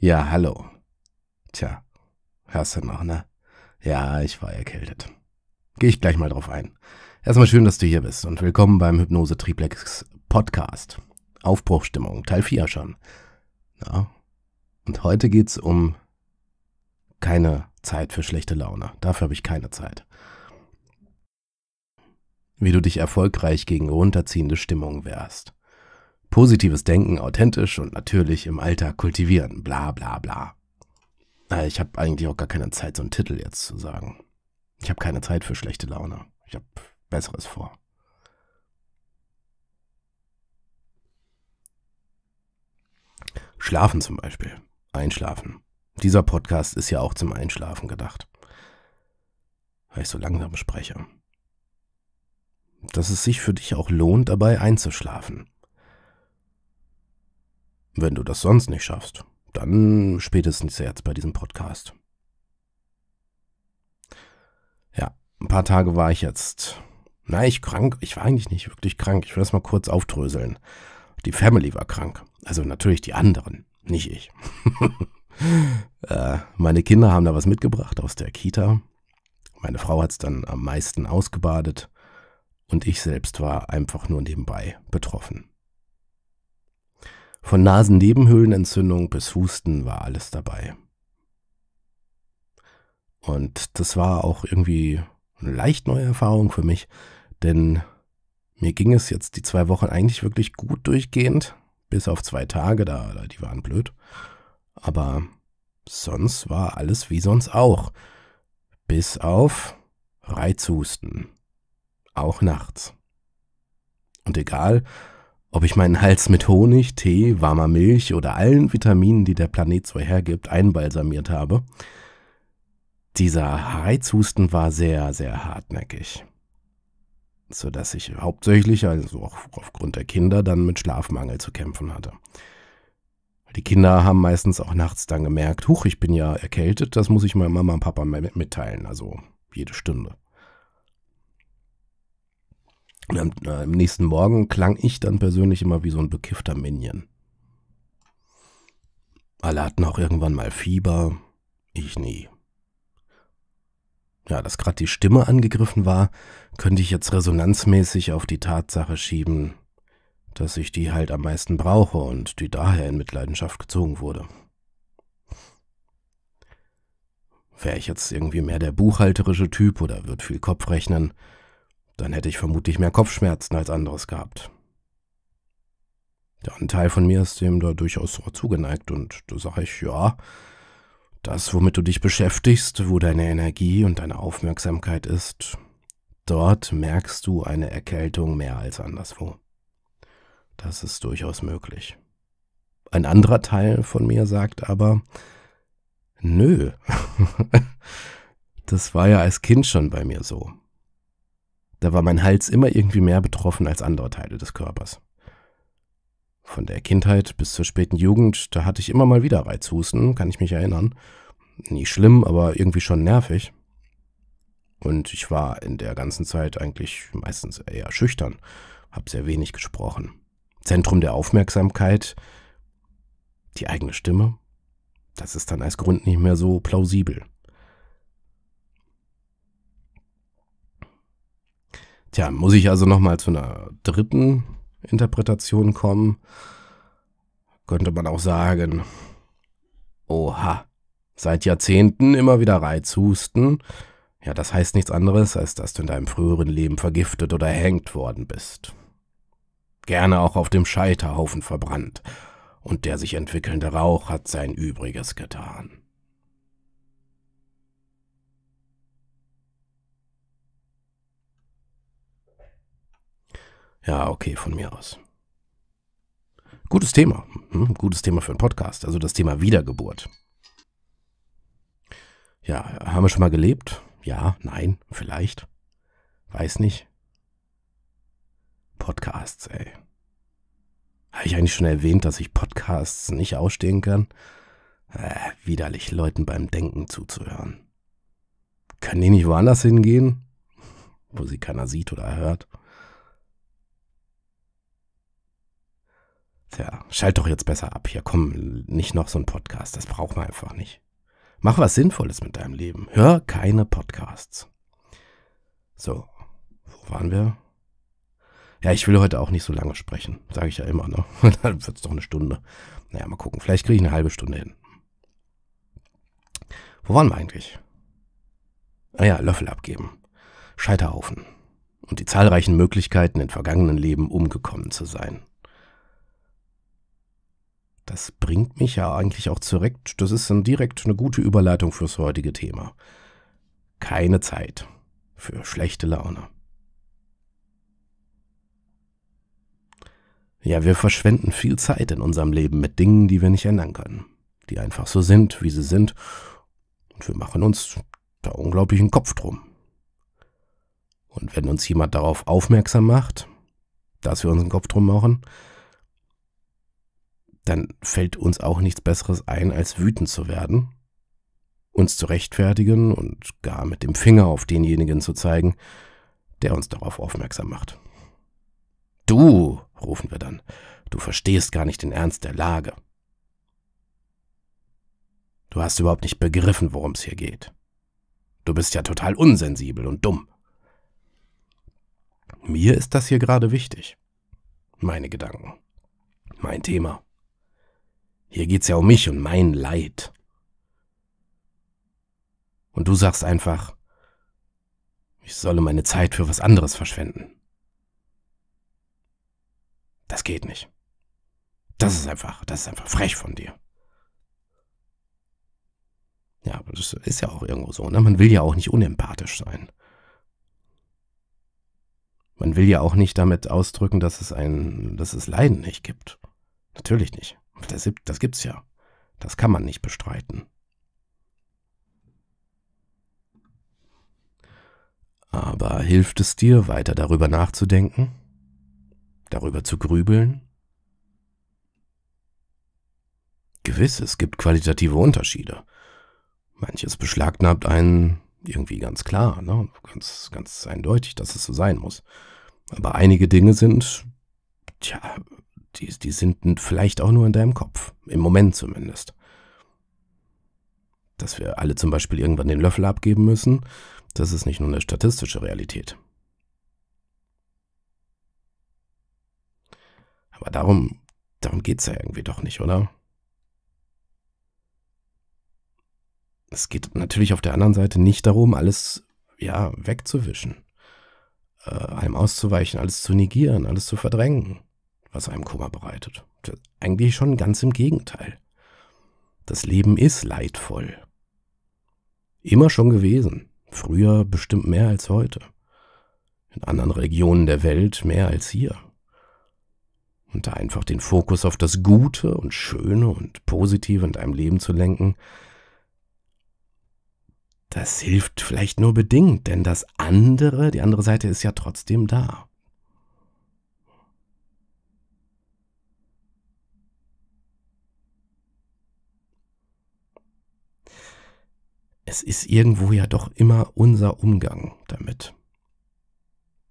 Ja, hallo. Tja, hörst du noch, ne? Ja, ich war erkältet. Gehe ich gleich mal drauf ein. Erstmal schön, dass du hier bist und willkommen beim Hypnose Triplex Podcast. Aufbruchstimmung, Teil 4 schon. Ja. Und heute geht's um keine Zeit für schlechte Laune. Dafür habe ich keine Zeit. Wie du dich erfolgreich gegen runterziehende Stimmung wehrst positives Denken authentisch und natürlich im Alltag kultivieren, bla bla bla. Ich habe eigentlich auch gar keine Zeit, so einen Titel jetzt zu sagen. Ich habe keine Zeit für schlechte Laune. Ich habe Besseres vor. Schlafen zum Beispiel. Einschlafen. Dieser Podcast ist ja auch zum Einschlafen gedacht. Weil ich so langsam spreche. Dass es sich für dich auch lohnt, dabei einzuschlafen. Wenn du das sonst nicht schaffst, dann spätestens jetzt bei diesem Podcast. Ja, ein paar Tage war ich jetzt. Na, ich krank. Ich war eigentlich nicht wirklich krank. Ich will das mal kurz aufdröseln. Die Family war krank. Also natürlich die anderen, nicht ich. äh, meine Kinder haben da was mitgebracht aus der Kita. Meine Frau hat es dann am meisten ausgebadet. Und ich selbst war einfach nur nebenbei betroffen. Von Nasennebenhöhlenentzündung bis Husten war alles dabei. Und das war auch irgendwie eine leicht neue Erfahrung für mich, denn mir ging es jetzt die zwei Wochen eigentlich wirklich gut durchgehend, bis auf zwei Tage, da die waren blöd. Aber sonst war alles wie sonst auch, bis auf Reizhusten, auch nachts. Und egal, ob ich meinen Hals mit Honig, Tee, warmer Milch oder allen Vitaminen, die der Planet so hergibt, einbalsamiert habe. Dieser Reizhusten war sehr, sehr hartnäckig. Sodass ich hauptsächlich, also auch aufgrund der Kinder, dann mit Schlafmangel zu kämpfen hatte. Die Kinder haben meistens auch nachts dann gemerkt, huch, ich bin ja erkältet, das muss ich meiner Mama und Papa mitteilen, also jede Stunde. Und am, äh, am nächsten Morgen klang ich dann persönlich immer wie so ein bekiffter Minion. Alle hatten auch irgendwann mal Fieber, ich nie. Ja, dass gerade die Stimme angegriffen war, könnte ich jetzt resonanzmäßig auf die Tatsache schieben, dass ich die halt am meisten brauche und die daher in Mitleidenschaft gezogen wurde. Wäre ich jetzt irgendwie mehr der buchhalterische Typ oder würde viel Kopf rechnen, dann hätte ich vermutlich mehr Kopfschmerzen als anderes gehabt. Der Teil von mir ist dem da durchaus so zugeneigt und da sage ich, ja, das, womit du dich beschäftigst, wo deine Energie und deine Aufmerksamkeit ist, dort merkst du eine Erkältung mehr als anderswo. Das ist durchaus möglich. Ein anderer Teil von mir sagt aber, nö, das war ja als Kind schon bei mir so. Da war mein Hals immer irgendwie mehr betroffen als andere Teile des Körpers. Von der Kindheit bis zur späten Jugend, da hatte ich immer mal wieder Reizhusten, kann ich mich erinnern. Nie schlimm, aber irgendwie schon nervig. Und ich war in der ganzen Zeit eigentlich meistens eher schüchtern, habe sehr wenig gesprochen. Zentrum der Aufmerksamkeit, die eigene Stimme, das ist dann als Grund nicht mehr so plausibel. Tja, muss ich also nochmal zu einer dritten Interpretation kommen? Könnte man auch sagen, oha, seit Jahrzehnten immer wieder Reizhusten. Ja, das heißt nichts anderes, als dass du in deinem früheren Leben vergiftet oder erhängt worden bist. Gerne auch auf dem Scheiterhaufen verbrannt. Und der sich entwickelnde Rauch hat sein Übriges getan. Ja, okay, von mir aus. Gutes Thema. Hm, gutes Thema für einen Podcast. Also das Thema Wiedergeburt. Ja, haben wir schon mal gelebt? Ja, nein, vielleicht. Weiß nicht. Podcasts, ey. Habe ich eigentlich schon erwähnt, dass ich Podcasts nicht ausstehen kann? Äh, widerlich, Leuten beim Denken zuzuhören. Können die nicht woanders hingehen? Wo sie keiner sieht oder hört? Tja, schalt doch jetzt besser ab hier. Komm, nicht noch so ein Podcast. Das braucht man einfach nicht. Mach was Sinnvolles mit deinem Leben. Hör keine Podcasts. So, wo waren wir? Ja, ich will heute auch nicht so lange sprechen. Sage ich ja immer, ne? Dann wird es doch eine Stunde. Naja, mal gucken. Vielleicht kriege ich eine halbe Stunde hin. Wo waren wir eigentlich? Naja, ah Löffel abgeben. Scheiterhaufen. Und die zahlreichen Möglichkeiten, in vergangenen Leben umgekommen zu sein. Das bringt mich ja eigentlich auch direkt, das ist dann direkt eine gute Überleitung fürs heutige Thema. Keine Zeit für schlechte Laune. Ja, wir verschwenden viel Zeit in unserem Leben mit Dingen, die wir nicht ändern können, die einfach so sind, wie sie sind, und wir machen uns da unglaublichen Kopf drum. Und wenn uns jemand darauf aufmerksam macht, dass wir uns einen Kopf drum machen, dann fällt uns auch nichts Besseres ein, als wütend zu werden, uns zu rechtfertigen und gar mit dem Finger auf denjenigen zu zeigen, der uns darauf aufmerksam macht. Du, rufen wir dann, du verstehst gar nicht den Ernst der Lage. Du hast überhaupt nicht begriffen, worum es hier geht. Du bist ja total unsensibel und dumm. Mir ist das hier gerade wichtig. Meine Gedanken. Mein Thema. Hier geht's ja um mich und mein Leid. Und du sagst einfach, ich solle meine Zeit für was anderes verschwenden. Das geht nicht. Das ist einfach, das ist einfach frech von dir. Ja, aber das ist ja auch irgendwo so, ne? Man will ja auch nicht unempathisch sein. Man will ja auch nicht damit ausdrücken, dass es ein, dass es Leiden nicht gibt. Natürlich nicht. Das, das gibt's ja. Das kann man nicht bestreiten. Aber hilft es dir, weiter darüber nachzudenken? Darüber zu grübeln? Gewiss, es gibt qualitative Unterschiede. Manches beschlagnahmt einen irgendwie ganz klar, ne? ganz, ganz eindeutig, dass es so sein muss. Aber einige Dinge sind, tja, die, die sind vielleicht auch nur in deinem Kopf, im Moment zumindest. Dass wir alle zum Beispiel irgendwann den Löffel abgeben müssen, das ist nicht nur eine statistische Realität. Aber darum, darum geht es ja irgendwie doch nicht, oder? Es geht natürlich auf der anderen Seite nicht darum, alles ja, wegzuwischen, äh, allem auszuweichen, alles zu negieren, alles zu verdrängen was einem Kummer bereitet. Eigentlich schon ganz im Gegenteil. Das Leben ist leidvoll. Immer schon gewesen. Früher bestimmt mehr als heute. In anderen Regionen der Welt mehr als hier. Und da einfach den Fokus auf das Gute und Schöne und Positive in deinem Leben zu lenken, das hilft vielleicht nur bedingt, denn das andere, die andere Seite ist ja trotzdem da. es ist irgendwo ja doch immer unser Umgang damit,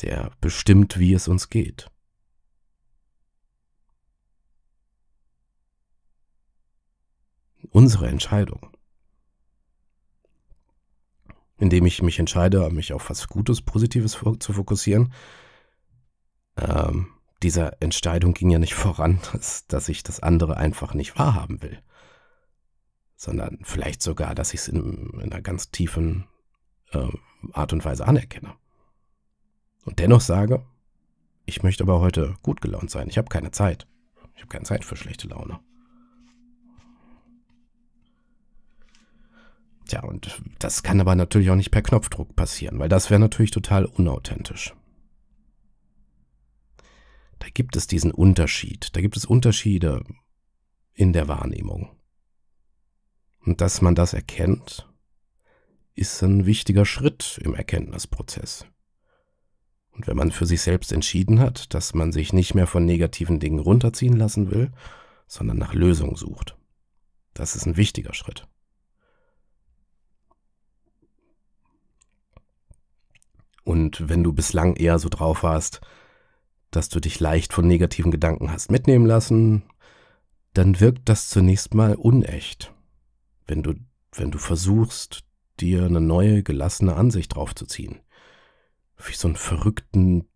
der bestimmt, wie es uns geht. Unsere Entscheidung. Indem ich mich entscheide, mich auf was Gutes, Positives zu fokussieren, ähm, dieser Entscheidung ging ja nicht voran, dass, dass ich das andere einfach nicht wahrhaben will sondern vielleicht sogar, dass ich es in, in, einer ganz tiefen äh, Art und Weise anerkenne. Und dennoch sage, ich möchte aber heute gut gelaunt sein. Ich habe keine Zeit. Ich habe keine Zeit für schlechte Laune. Tja, und das kann aber natürlich auch nicht per Knopfdruck passieren, weil das wäre natürlich total unauthentisch. Da gibt es diesen Unterschied. Da gibt es Unterschiede in der Wahrnehmung. Und dass man das erkennt, ist ein wichtiger Schritt im Erkenntnisprozess. Und wenn man für sich selbst entschieden hat, dass man sich nicht mehr von negativen Dingen runterziehen lassen will, sondern nach Lösungen sucht, das ist ein wichtiger Schritt. Und wenn du bislang eher so drauf warst, dass du dich leicht von negativen Gedanken hast mitnehmen lassen, dann wirkt das zunächst mal unecht wenn du, wenn du versuchst, dir eine neue, gelassene Ansicht draufzuziehen. Wie so einen verrückten,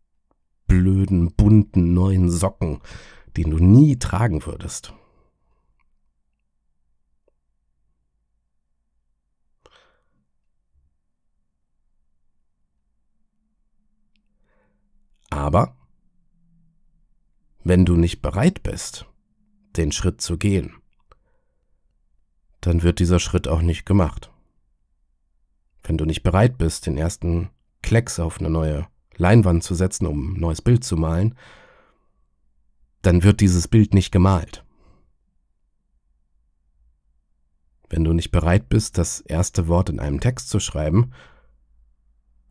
blöden, bunten, neuen Socken, den du nie tragen würdest. Aber wenn du nicht bereit bist, den Schritt zu gehen, dann wird dieser Schritt auch nicht gemacht. Wenn du nicht bereit bist, den ersten Klecks auf eine neue Leinwand zu setzen, um ein neues Bild zu malen, dann wird dieses Bild nicht gemalt. Wenn du nicht bereit bist, das erste Wort in einem Text zu schreiben,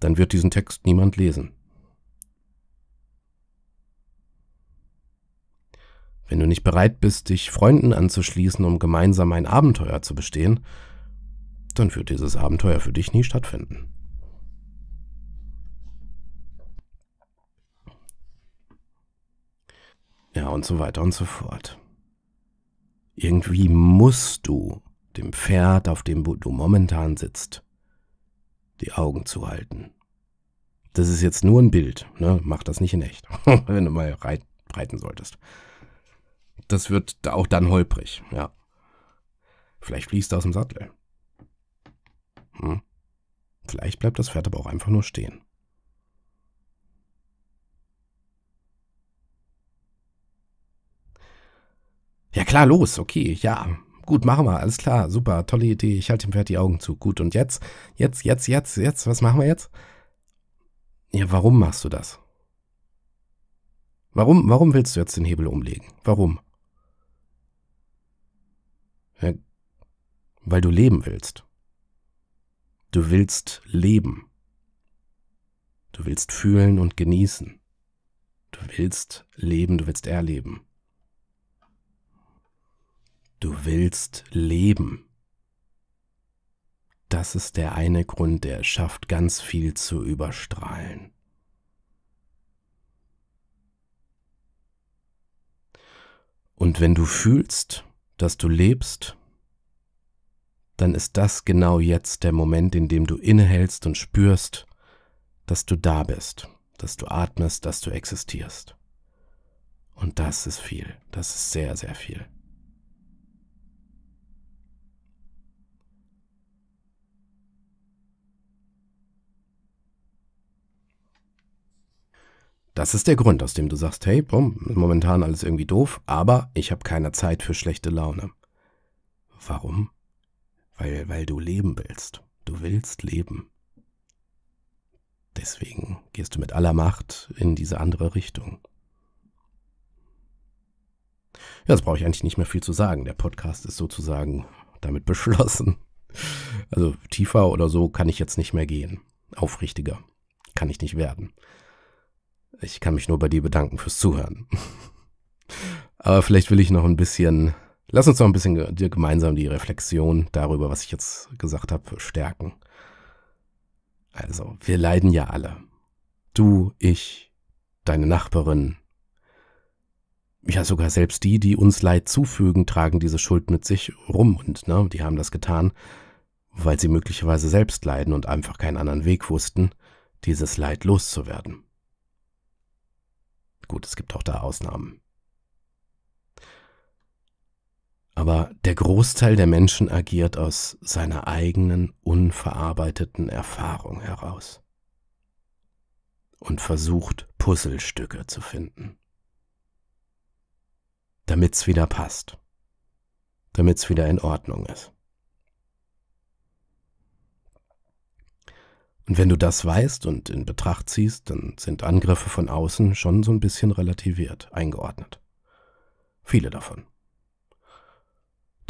dann wird diesen Text niemand lesen. Wenn du nicht bereit bist, dich Freunden anzuschließen, um gemeinsam ein Abenteuer zu bestehen, dann wird dieses Abenteuer für dich nie stattfinden. Ja, und so weiter und so fort. Irgendwie musst du dem Pferd, auf dem du momentan sitzt, die Augen zuhalten. Das ist jetzt nur ein Bild, ne? mach das nicht in echt, wenn du mal reiten solltest das wird auch dann holprig, ja. Vielleicht fließt er aus dem Sattel. Hm. Vielleicht bleibt das Pferd aber auch einfach nur stehen. Ja klar, los, okay, ja. Gut, machen wir, alles klar, super, tolle Idee. Ich halte dem Pferd die Augen zu. Gut, und jetzt, jetzt, jetzt, jetzt, jetzt, was machen wir jetzt? Ja, warum machst du das? Warum, warum willst du jetzt den Hebel umlegen? Warum? weil du leben willst. Du willst leben. Du willst fühlen und genießen. Du willst leben, du willst erleben. Du willst leben. Das ist der eine Grund, der es schafft, ganz viel zu überstrahlen. Und wenn du fühlst, dass du lebst, dann ist das genau jetzt der Moment, in dem du innehältst und spürst, dass du da bist, dass du atmest, dass du existierst. Und das ist viel, das ist sehr, sehr viel. Das ist der Grund, aus dem du sagst, hey, bumm, momentan alles irgendwie doof, aber ich habe keine Zeit für schlechte Laune. Warum? weil, weil du leben willst. Du willst leben. Deswegen gehst du mit aller Macht in diese andere Richtung. Ja, das brauche ich eigentlich nicht mehr viel zu sagen. Der Podcast ist sozusagen damit beschlossen. Also tiefer oder so kann ich jetzt nicht mehr gehen. Aufrichtiger kann ich nicht werden. Ich kann mich nur bei dir bedanken fürs Zuhören. Aber vielleicht will ich noch ein bisschen Lass uns noch ein bisschen dir gemeinsam die Reflexion darüber, was ich jetzt gesagt habe, stärken. Also, wir leiden ja alle. Du, ich, deine Nachbarin. Ja, sogar selbst die, die uns Leid zufügen, tragen diese Schuld mit sich rum und ne, die haben das getan, weil sie möglicherweise selbst leiden und einfach keinen anderen Weg wussten, dieses Leid loszuwerden. Gut, es gibt auch da Ausnahmen. Aber der Großteil der Menschen agiert aus seiner eigenen unverarbeiteten Erfahrung heraus und versucht Puzzlestücke zu finden, damit es wieder passt, damit es wieder in Ordnung ist. Und wenn du das weißt und in Betracht ziehst, dann sind Angriffe von außen schon so ein bisschen relativiert, eingeordnet. Viele davon.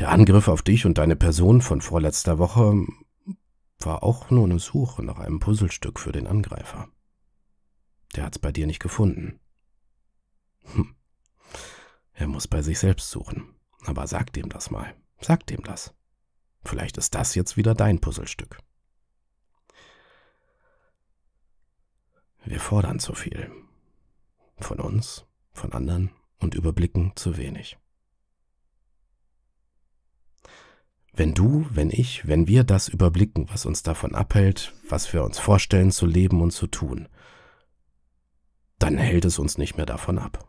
Der Angriff auf dich und deine Person von vorletzter Woche war auch nur eine Suche nach einem Puzzlestück für den Angreifer. Der hat's bei dir nicht gefunden. Hm. Er muss bei sich selbst suchen. Aber sag dem das mal. Sag dem das. Vielleicht ist das jetzt wieder dein Puzzlestück. Wir fordern zu viel. Von uns, von anderen und überblicken zu wenig. Wenn du, wenn ich, wenn wir das überblicken, was uns davon abhält, was wir uns vorstellen zu leben und zu tun, dann hält es uns nicht mehr davon ab.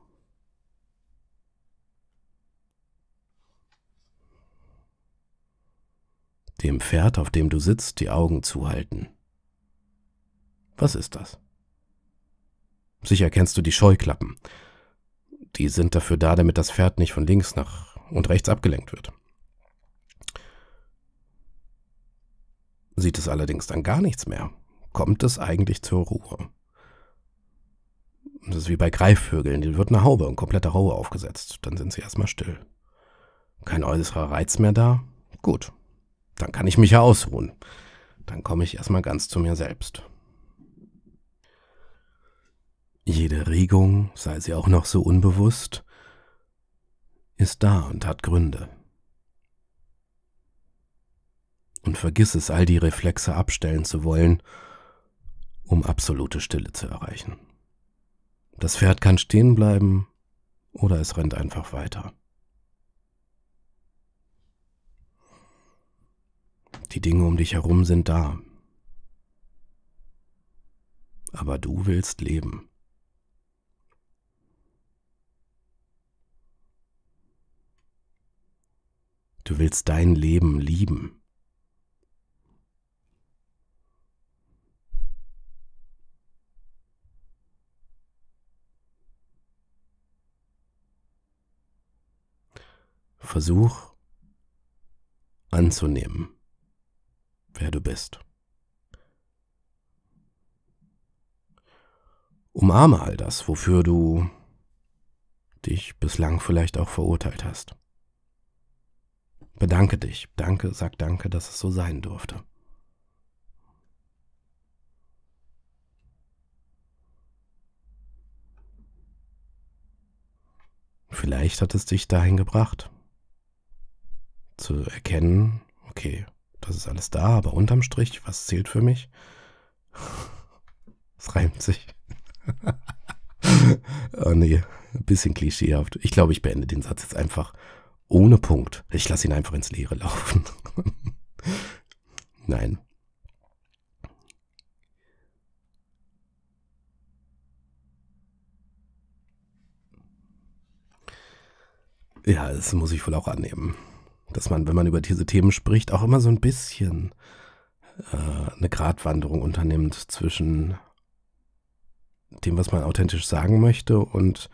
Dem Pferd, auf dem du sitzt, die Augen zuhalten. Was ist das? Sicher kennst du die Scheuklappen. Die sind dafür da, damit das Pferd nicht von links nach und rechts abgelenkt wird. sieht es allerdings dann gar nichts mehr. Kommt es eigentlich zur Ruhe. Das ist wie bei Greifvögeln, denen wird eine Haube, und komplette Haube aufgesetzt. Dann sind sie erstmal still. Kein äußerer Reiz mehr da? Gut, dann kann ich mich ja ausruhen. Dann komme ich erstmal ganz zu mir selbst. Jede Regung, sei sie auch noch so unbewusst, ist da und hat Gründe und vergiss es, all die Reflexe abstellen zu wollen, um absolute Stille zu erreichen. Das Pferd kann stehen bleiben oder es rennt einfach weiter. Die Dinge um dich herum sind da. Aber du willst leben. Du willst dein Leben lieben. Versuch anzunehmen, wer du bist. Umarme all das, wofür du dich bislang vielleicht auch verurteilt hast. Bedanke dich. Danke, sag danke, dass es so sein durfte. Vielleicht hat es dich dahin gebracht, zu erkennen, okay, das ist alles da, aber unterm Strich, was zählt für mich? Es reimt sich. oh nee, ein bisschen klischeehaft. Ich glaube, ich beende den Satz jetzt einfach ohne Punkt. Ich lasse ihn einfach ins Leere laufen. Nein. Ja, das muss ich wohl auch annehmen dass man, wenn man über diese Themen spricht, auch immer so ein bisschen äh, eine Gratwanderung unternimmt zwischen dem, was man authentisch sagen möchte und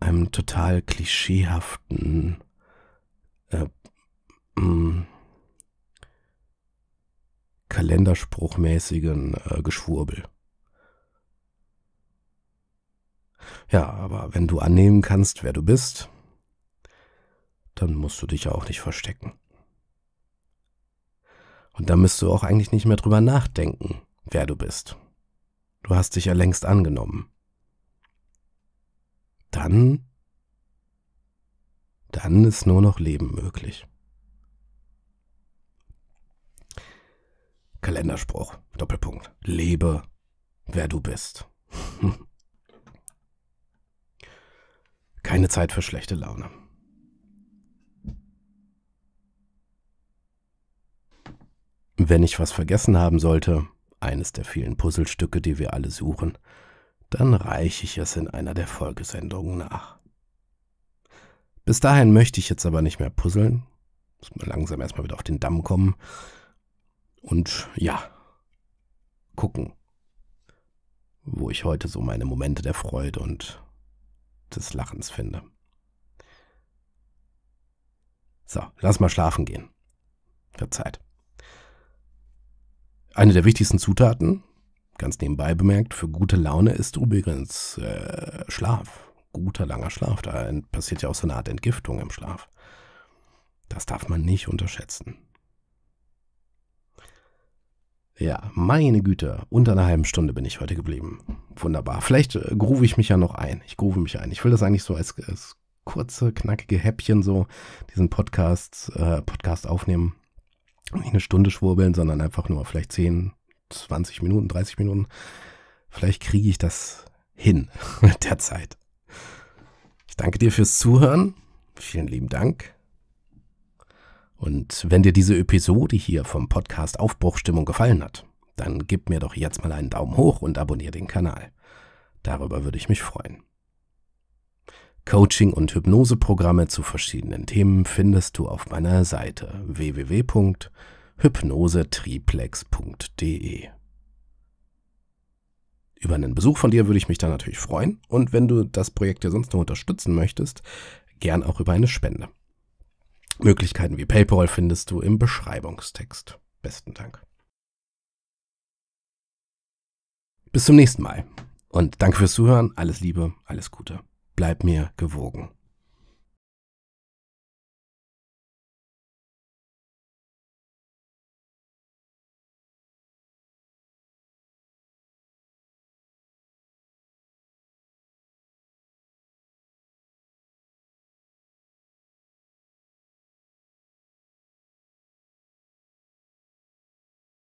einem total klischeehaften äh, mm, kalenderspruchmäßigen äh, Geschwurbel. Ja, aber wenn du annehmen kannst, wer du bist, dann musst du dich ja auch nicht verstecken. Und da müsst du auch eigentlich nicht mehr drüber nachdenken, wer du bist. Du hast dich ja längst angenommen. Dann, dann ist nur noch Leben möglich. Kalenderspruch, Doppelpunkt. Lebe, wer du bist. Keine Zeit für schlechte Laune. Wenn ich was vergessen haben sollte, eines der vielen Puzzlestücke, die wir alle suchen, dann reiche ich es in einer der Folgesendungen nach. Bis dahin möchte ich jetzt aber nicht mehr puzzeln, muss man langsam erstmal wieder auf den Damm kommen und ja, gucken, wo ich heute so meine Momente der Freude und des Lachens finde. So, lass mal schlafen gehen. Wird Zeit. Eine der wichtigsten Zutaten, ganz nebenbei bemerkt, für gute Laune ist übrigens äh, Schlaf. Guter, langer Schlaf. Da passiert ja auch so eine Art Entgiftung im Schlaf. Das darf man nicht unterschätzen. Ja, meine Güte, unter einer halben Stunde bin ich heute geblieben. Wunderbar. Vielleicht äh, groove ich mich ja noch ein. Ich groove mich ein. Ich will das eigentlich so als, als kurze, knackige Häppchen so diesen Podcast, äh, Podcast aufnehmen nicht eine Stunde schwurbeln, sondern einfach nur vielleicht 10, 20 Minuten, 30 Minuten. Vielleicht kriege ich das hin mit der Zeit. Ich danke dir fürs Zuhören. Vielen lieben Dank. Und wenn dir diese Episode hier vom Podcast Aufbruchstimmung gefallen hat, dann gib mir doch jetzt mal einen Daumen hoch und abonniere den Kanal. Darüber würde ich mich freuen. Coaching- und Hypnoseprogramme zu verschiedenen Themen findest du auf meiner Seite www.hypnosetriplex.de. Über einen Besuch von dir würde ich mich dann natürlich freuen und wenn du das Projekt ja sonst noch unterstützen möchtest, gern auch über eine Spende. Möglichkeiten wie PayPal findest du im Beschreibungstext. Besten Dank. Bis zum nächsten Mal und danke fürs Zuhören. Alles Liebe, alles Gute bleib mir gewogen.